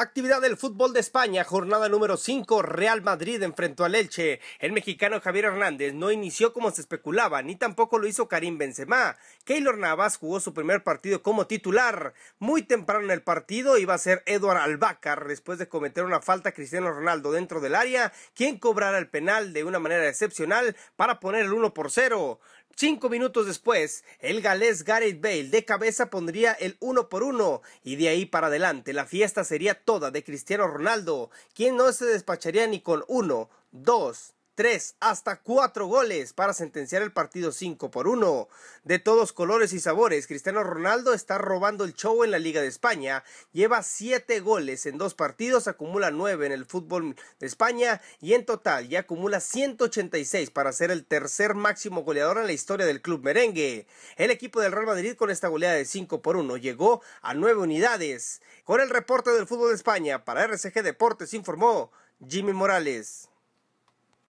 Actividad del fútbol de España, jornada número 5, Real Madrid enfrentó al Elche. El mexicano Javier Hernández no inició como se especulaba, ni tampoco lo hizo Karim Benzema. Keylor Navas jugó su primer partido como titular. Muy temprano en el partido iba a ser Eduard Albacar, después de cometer una falta a Cristiano Ronaldo dentro del área, quien cobrará el penal de una manera excepcional para poner el 1 por 0. Cinco minutos después, el galés Gareth Bale de cabeza pondría el uno por uno y de ahí para adelante la fiesta sería toda de Cristiano Ronaldo, quien no se despacharía ni con uno, dos, tres, hasta cuatro goles para sentenciar el partido cinco por uno. De todos colores y sabores, Cristiano Ronaldo está robando el show en la Liga de España. Lleva siete goles en dos partidos, acumula nueve en el fútbol de España y en total ya acumula 186 para ser el tercer máximo goleador en la historia del club merengue. El equipo del Real Madrid con esta goleada de cinco por uno llegó a nueve unidades. Con el reporte del fútbol de España para RCG Deportes informó Jimmy Morales.